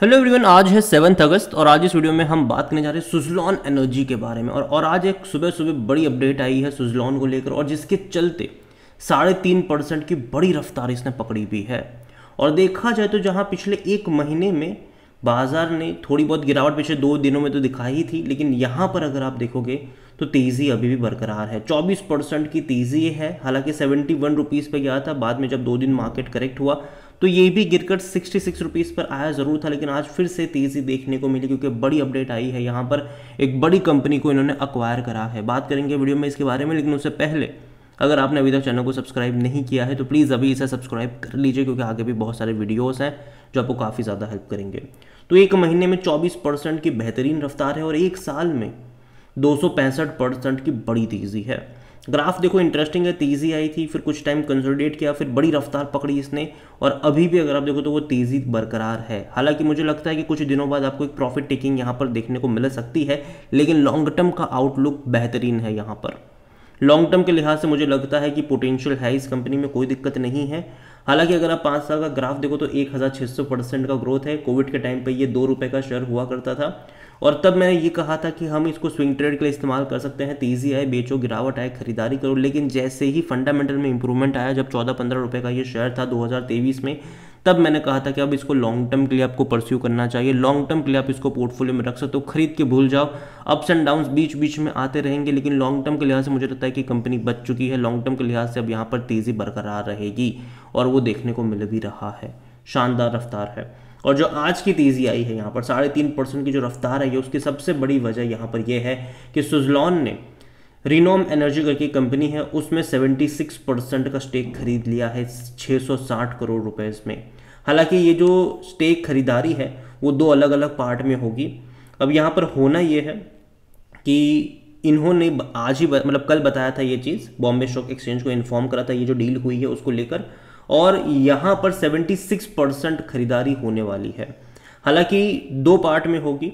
hello everyone आज है seventh अगस्त और आज इस वीडियो में हम बात करने जा रहे हैं सुजलॉन एनर्जी के बारे में और और आज एक सुबह सुबह बड़ी अपडेट आई है सुजलॉन को लेकर और जिसके चलते साढ़े तीन परसेंट की बड़ी रफ्तार इसने पकड़ी भी है और देखा जाए तो जहां पिछले एक महीने में बाजार ने थोड़ी बहुत गिरावट पिछले दो दिनों में तो दिखाई ही थी लेकिन यहाँ पर अगर आप देखोगे तो तेज़ी अभी भी बरकरार है 24 परसेंट की तेज़ी है हालांकि 71 वन रुपीज़ पर गया था बाद में जब दो दिन मार्केट करेक्ट हुआ तो ये भी गिरकर सिक्सटी सिक्स रुपीज़ पर आया ज़रूर था लेकिन आज फिर से तेज़ी देखने को मिली क्योंकि बड़ी अपडेट आई है यहाँ पर एक बड़ी कंपनी को इन्होंने अक्वायर करा है बात करेंगे वीडियो में इसके बारे में लेकिन उससे पहले अगर आपने अभी तक चैनल को सब्सक्राइब नहीं किया है तो प्लीज़ अभी इसे सब्सक्राइब कर लीजिए क्योंकि आगे भी बहुत सारे वीडियोज़ हैं जो आपको काफ़ी ज़्यादा हेल्प करेंगे तो एक महीने में चौबीस परसेंट की बेहतरीन रफ्तार है और एक साल में दो परसेंट की बड़ी तेज़ी है ग्राफ देखो इंटरेस्टिंग है तेज़ी आई थी फिर कुछ टाइम कंसोलिडेट किया फिर बड़ी रफ्तार पकड़ी इसने और अभी भी अगर आप देखो तो वो तेज़ी बरकरार है हालांकि मुझे लगता है कि कुछ दिनों बाद आपको एक प्रॉफिट टेकिंग यहाँ पर देखने को मिल सकती है लेकिन लॉन्ग टर्म का आउटलुक बेहतरीन है यहाँ पर लॉन्ग टर्म के लिहाज से मुझे लगता है कि पोटेंशियल है इस कंपनी में कोई दिक्कत नहीं है हालांकि अगर आप पाँच साल का ग्राफ देखो तो एक हज़ार छः सौ परसेंट का ग्रोथ है कोविड के टाइम पर ये दो रुपये का शेयर हुआ करता था और तब मैंने ये कहा था कि हम इसको स्विंग ट्रेड के लिए इस्तेमाल कर सकते हैं तेज़ी आए बेचो गिरावट आए खरीदारी करो लेकिन जैसे ही फंडामेंटल में इंप्रूवमेंट आया जब चौदह पंद्रह रुपये का ये शेयर था 2023 में तब मैंने कहा था कि अब इसको लॉन्ग टर्म के लिए आपको परस्यू करना चाहिए लॉन्ग टर्म के लिए आप इसको पोर्टफोलियो में रख सकते हो खरीद के भूल जाओ अप्स एंड डाउन्स बीच बीच में आते रहेंगे लेकिन लॉन्ग टर्म के लिहाज से मुझे लगता है कि कंपनी बच चुकी है लॉन्ग टर्म के लिहाज से अब यहाँ पर तेज़ी बरकरार रहेगी और वो देखने को मिल भी रहा है शानदार रफ्तार है और जो आज की तेज़ी आई है यहाँ पर साढ़े तीन परसेंट की जो रफ्तार आई है उसकी सबसे बड़ी वजह यहाँ पर यह है कि सुजलॉन ने रिनोम एनर्जी करके कंपनी है उसमें 76 परसेंट का स्टेक खरीद लिया है 660 करोड़ रुपए में हालांकि ये जो स्टेक खरीदारी है वो दो अलग अलग पार्ट में होगी अब यहाँ पर होना ये है कि इन्होंने आज ही मतलब कल बताया था ये चीज़ बॉम्बे स्टॉक एक्सचेंज को इन्फॉर्म करा था ये जो डील हुई है उसको लेकर और यहाँ पर 76 परसेंट खरीदारी होने वाली है हालांकि दो पार्ट में होगी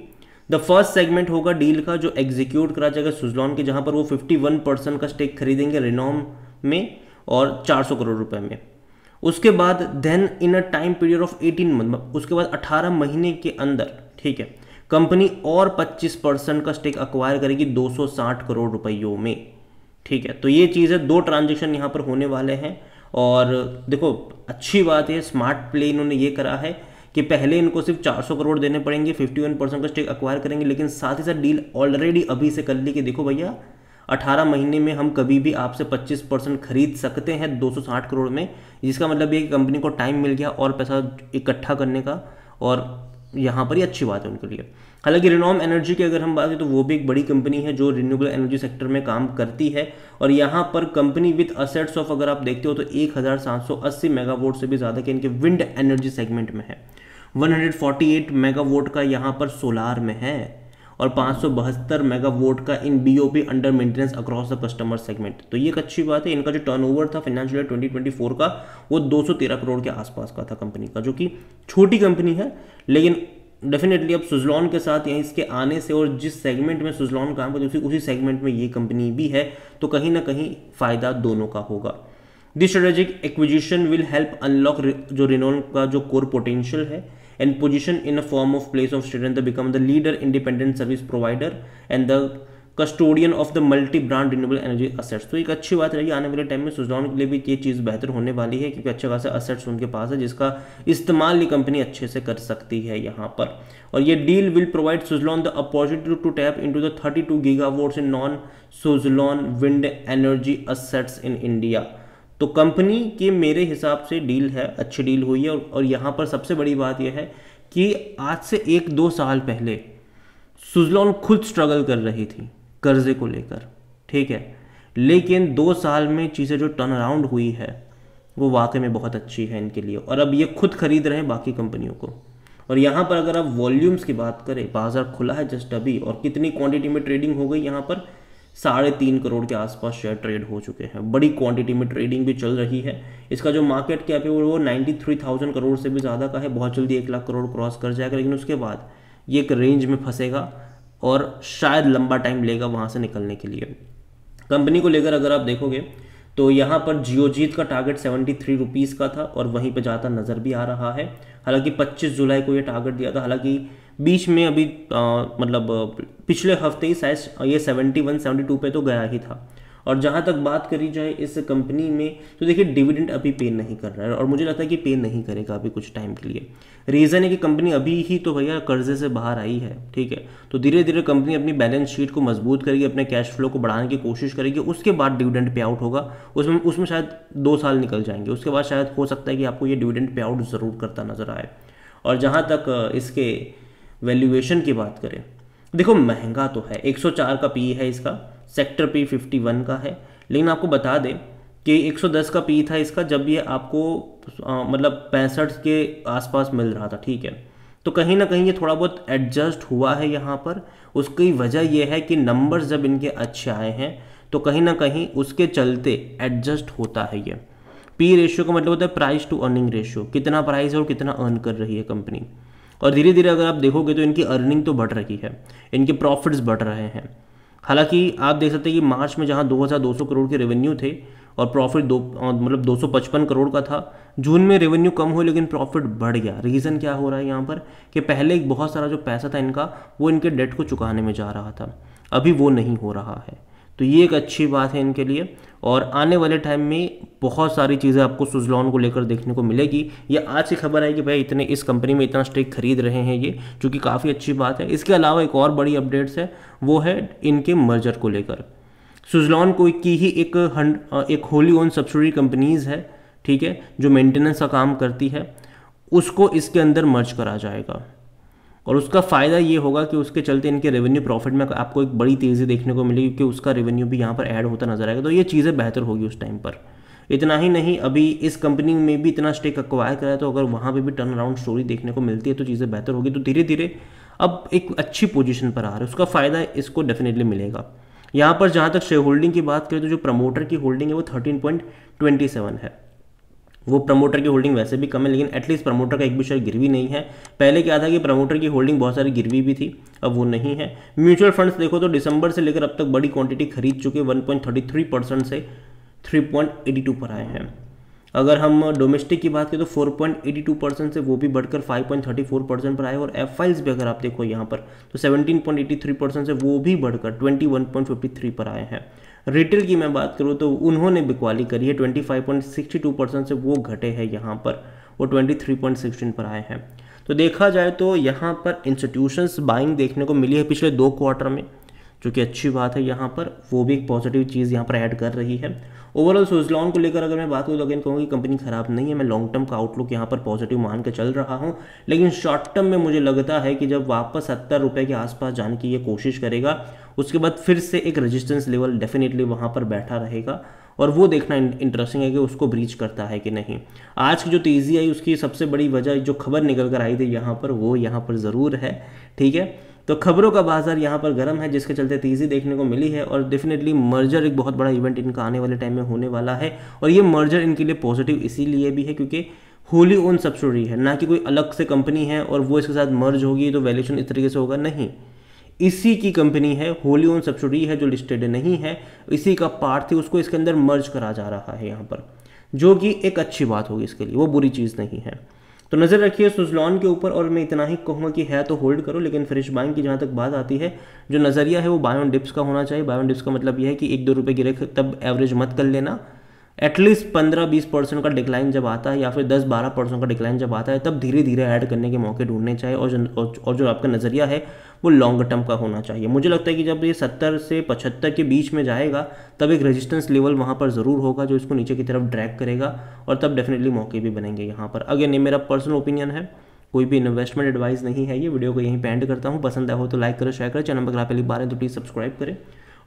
द फर्स्ट सेगमेंट होगा डील का जो एग्जीक्यूट करा जाएगा सुजलॉन के जहाँ पर वो 51 परसेंट का स्टेक खरीदेंगे रिनॉम में और 400 करोड़ रुपए में उसके बाद then in a time period of 18 month उसके बाद 18 महीने के अंदर ठीक है कंपनी और 25 परसेंट का स्टेक अक्वायर करेगी 260 करोड़ रुपयों में ठीक है तो ये चीज़ है दो ट्रांजेक्शन यहाँ पर होने वाले हैं और देखो अच्छी बात है स्मार्ट प्ले इन्होंने ये करा है कि पहले इनको सिर्फ 400 करोड़ देने पड़ेंगे 51 परसेंट का स्टेक अक्वायर करेंगे लेकिन साथ ही साथ डील ऑलरेडी अभी से कर ली कि देखो भैया 18 महीने में हम कभी भी आपसे 25 परसेंट खरीद सकते हैं 260 करोड़ में जिसका मतलब ये कि कंपनी को टाइम मिल गया और पैसा इकट्ठा करने का और यहाँ पर ही अच्छी बात है उनके लिए हालांकि रिनोम एनर्जी की अगर हम बात करें तो वो भी एक बड़ी कंपनी है जो रिन्यूबल एनर्जी सेक्टर में काम करती है और यहाँ पर कंपनी विथ असेट्स ऑफ अगर आप देखते हो तो 1780 मेगावाट से भी ज़्यादा के इनके विंड एनर्जी सेगमेंट में है 148 मेगावाट का यहाँ पर सोलार में है और पाँच मेगावाट का in BOP under maintenance across the customer segment तो ये एक अच्छी बात है इनका जो टर्नओवर था फाइनेंशियल ईयर 2024 का वो 213 करोड़ के आसपास का था कंपनी का जो कि छोटी कंपनी है लेकिन डेफिनेटली अब सुजलॉन के साथ या इसके आने से और जिस सेगमेंट में सुजलॉन काम करती उसी उसी सेगमेंट में ये कंपनी भी है तो कहीं ना कहीं फ़ायदा दोनों का होगा this strategic acquisition will help unlock जो रिनोल का जो कोर पोटेंशियल है and position in a firm of place of student become become the leader independent service provider and the custodian of the multi brand renewable energy assets तो एक अच्छी बात रही आने वाले टाइम में सुझाव के लिए भी ये चीज़ बेहतर होने वाली है क्योंकि अच्छे खासा असेट्स उनके पास है जिसका इस्तेमाल ये कंपनी अच्छे से कर सकती है यहाँ पर और ये deal will provide Suzlon the opportunity to tap to the thirty two giga watts in non Suzlon wind energy assets in India तो कंपनी के मेरे हिसाब से डील है अच्छी डील हुई है और, और यहाँ पर सबसे बड़ी बात यह है कि आज से एक दो साल पहले सुजलॉन खुद स्ट्रगल कर रही थी कर्जे को लेकर ठीक है लेकिन दो साल में चीज़ें जो टर्न अराउंड हुई है वो वाकई में बहुत अच्छी है इनके लिए और अब ये खुद खरीद रहे हैं बाकी कंपनियों को और यहाँ पर अगर आप वॉल्यूम्स की बात करें बाज़ार खुला है जस्ट अभी और कितनी क्वांटिटी में ट्रेडिंग हो गई यहाँ पर साढ़े तीन करोड़ के आसपास शेयर ट्रेड हो चुके हैं बड़ी क्वांटिटी में ट्रेडिंग भी चल रही है इसका जो मार्केट कैप है वो नाइन्टी थ्री थाउजेंड करोड़ से भी ज़्यादा का है बहुत जल्दी एक लाख करोड़ क्रॉस कर जाएगा लेकिन उसके बाद ये एक रेंज में फंसेगा और शायद लंबा टाइम लेगा वहाँ से निकलने के लिए कंपनी को लेकर अगर आप देखोगे तो यहाँ पर जियोजीत का टारगेट सेवेंटी थ्री रुपीज़ का था और वहीं पर जाता नज़र भी आ रहा है हालांकि पच्चीस जुलाई को ये टारगेट दिया था हालांकि बीच में अभी आ, मतलब पिछले हफ्ते ही साइज ये सेवेंटी वन सेवेंटी टू पे तो गया ही था और जहाँ तक बात करी जाए इस कंपनी में तो देखिए डिविडेंड अभी पे नहीं कर रहा है और मुझे लगता है कि पे नहीं करेगा अभी कुछ टाइम के लिए रीज़न है कि कंपनी अभी ही तो भैया कर्जे से बाहर आई है ठीक है तो धीरे धीरे कंपनी अपनी बैलेंस शीट को मजबूत करेगी अपने कैश फ्लो को बढ़ाने की कोशिश करेगी उसके बाद डिविडेंड पे आउट होगा उसमें उसमें शायद दो साल निकल जाएंगे उसके बाद शायद हो सकता है कि आपको ये डिविडेंड पे आउट ज़रूर करता नजर आए और जहाँ तक इसके वैल्यूएशन की बात करें देखो महंगा तो है 104 का पी है इसका सेक्टर पी 51 का है लेकिन आपको बता दें कि 110 का पी था इसका जब ये आपको आ, मतलब पैंसठ के आसपास मिल रहा था ठीक है तो कहीं ना कहीं ये थोड़ा बहुत एडजस्ट हुआ है यहाँ पर उसकी वजह यह है कि नंबर जब इनके अच्छे आए हैं तो कहीं ना कहीं उसके चलते एडजस्ट होता है ये पी रेशियो का मतलब होता है प्राइस टू अर्निंग रेशियो कितना प्राइस है और कितना अर्न कर रही है कंपनी और धीरे धीरे अगर आप देखोगे तो इनकी अर्निंग तो बढ़ रही है इनके प्रॉफिट्स बढ़ रहे हैं हालांकि आप देख सकते हैं कि मार्च में जहां 2200 करोड़ के रेवेन्यू थे और प्रॉफिट दो मतलब 255 करोड़ का था जून में रेवेन्यू कम हुए लेकिन प्रॉफिट बढ़ गया रीज़न क्या हो रहा है यहाँ पर कि पहले एक बहुत सारा जो पैसा था इनका वो इनके डेट को चुकाने में जा रहा था अभी वो नहीं हो रहा है तो ये एक अच्छी बात है इनके लिए और आने वाले टाइम में बहुत सारी चीज़ें आपको सुजलॉन को लेकर देखने को मिलेगी ये आज से खबर आई कि भाई इतने इस कंपनी में इतना स्टेक खरीद रहे हैं ये जो कि काफ़ी अच्छी बात है इसके अलावा एक और बड़ी अपडेट्स है वो है इनके मर्जर को लेकर सुजलॉन को की ही एक हंड एक होली ओन सब्सिडरी कंपनीज़ है ठीक है जो मेंटेनेंस का काम करती है उसको इसके अंदर मर्ज करा जाएगा और उसका फ़ायदा ये होगा कि उसके चलते इनके रेवेन्यू प्रॉफिट में आपको एक बड़ी तेज़ी देखने को मिलेगी क्योंकि उसका रेवेन्यू भी यहाँ पर ऐड होता नजर आएगा तो ये चीज़ें बेहतर होगी उस टाइम पर इतना ही नहीं अभी इस कंपनी में भी इतना स्टेक अक्वायर करा है तो अगर वहाँ पर भी टर्न अराउंड स्टोरी देखने को मिलती है तो चीज़ें बेहतर होगी तो धीरे धीरे अब एक अच्छी पोजीशन पर आ रहा है उसका फ़ायदा इसको डेफिनेटली मिलेगा यहाँ पर जहाँ तक शेयर होल्डिंग की बात करें तो जो प्रमोटर की होल्डिंग है वो थर्टीन पॉइंट ट्वेंटी सेवन है वो प्रमोटर की होल्डिंग वैसे भी कम है लेकिन एटलीस्ट प्रमोटर का एक भी शेयर गिरवी नहीं है पहले क्या था कि प्रमोटर की होल्डिंग बहुत सारी गिरवी भी थी अब वो नहीं है म्यूचुअल फंड्स देखो तो दिसंबर से लेकर अब तक बड़ी क्वांटिटी खरीद चुके 1.33 परसेंट से 3.82 पर आए हैं अगर हम डोमेस्टिक की बात करें तो 4.82 परसेंट से वो भी बढ़कर 5.34 परसेंट पर आए और एफ भी अगर आप देखो यहाँ पर तो 17.83 परसेंट से वो भी बढ़कर 21.53 पर आए हैं रिटेल की मैं बात करूँ तो उन्होंने बिकवाली करी है ट्वेंटी परसेंट से वो घटे हैं यहाँ पर वो ट्वेंटी पर आए हैं तो देखा जाए तो यहाँ पर इंस्टीट्यूशंस बाइंग देखने को मिली है पिछले दो क्वार्टर में जो कि अच्छी बात है यहाँ पर वो भी एक पॉजिटिव चीज़ यहाँ पर ऐड कर रही है ओवरऑल सोजलॉन को लेकर अगर मैं बात करूँ तो अगेन कहूँगी कंपनी खराब नहीं है मैं लॉन्ग टर्म का आउटलुक यहाँ पर पॉजिटिव मान के चल रहा हूँ लेकिन शॉर्ट टर्म में मुझे लगता है कि जब वापस सत्तर रुपये के आसपास जाने की ये कोशिश करेगा उसके बाद फिर से एक रजिस्टेंस लेवल डेफिनेटली वहाँ पर बैठा रहेगा और वो देखना इंटरेस्टिंग है कि उसको ब्रीच करता है कि नहीं आज की जो तेज़ी आई उसकी सबसे बड़ी वजह जो खबर निकल कर आई थी यहाँ पर वो यहाँ पर ज़रूर है ठीक है तो खबरों का बाजार यहाँ पर गर्म है जिसके चलते तेज़ी देखने को मिली है और डेफिनेटली मर्जर एक बहुत बड़ा इवेंट इनका आने वाले टाइम में होने वाला है और ये मर्जर इनके लिए पॉजिटिव इसीलिए भी है क्योंकि होली ओन सब्सिडरी है ना कि कोई अलग से कंपनी है और वो इसके साथ मर्ज होगी तो वैल्यूशन इस तरीके से होगा नहीं इसी की कंपनी है होली ओन सब्सिडरी है जो लिस्टेड नहीं है इसी का पार्ट थी उसको इसके अंदर मर्ज करा जा रहा है यहाँ पर जो कि एक अच्छी बात होगी इसके लिए वो बुरी चीज़ नहीं है तो नज़र रखिए सुजलॉन के ऊपर और मैं इतना ही कहूँगा कि है तो होल्ड करो लेकिन फ्रेश बाइंग की जहाँ तक बात आती है जो नज़रिया है वो बायोन डिप्स का होना चाहिए बायोन डिप्स का मतलब यह है कि एक दो रुपये गिरे तब एवरेज मत कर लेना एटलीस्ट पंद्रह बीस परसेंट का डिक्लाइन जब आता है या फिर दस बारह परसेंट का डिक्लाइन जब आता है तब धीरे धीरे ऐड करने के मौके ढूंढने चाहिए और जो और जो आपका नज़रिया है वो लॉन्ग टर्म का होना चाहिए मुझे लगता है कि जब ये सत्तर से पचहत्तर के बीच में जाएगा तब एक रेजिस्टेंस लेवल वहाँ पर ज़रूर होगा जो इसको नीचे की तरफ ड्रैग करेगा और तब डेफिनेटली मौके भी बनेंगे यहाँ पर अगेन ये मेरा पर्सनल ओपिनियन है कोई भी इन्वेस्टमेंट एडवाइस नहीं है ये वीडियो को यहीं पैंड करता हूँ पसंद आया हो तो लाइक करो शेयर करें चैनल पर अगर आप पहली बार है तो प्लीज़ सब्सक्राइब करें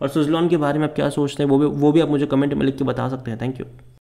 और सुजलॉन के बारे में आप क्या सोचते हैं वो भी वो भी आप मुझे कमेंट में लिख के बता सकते हैं थैंक यू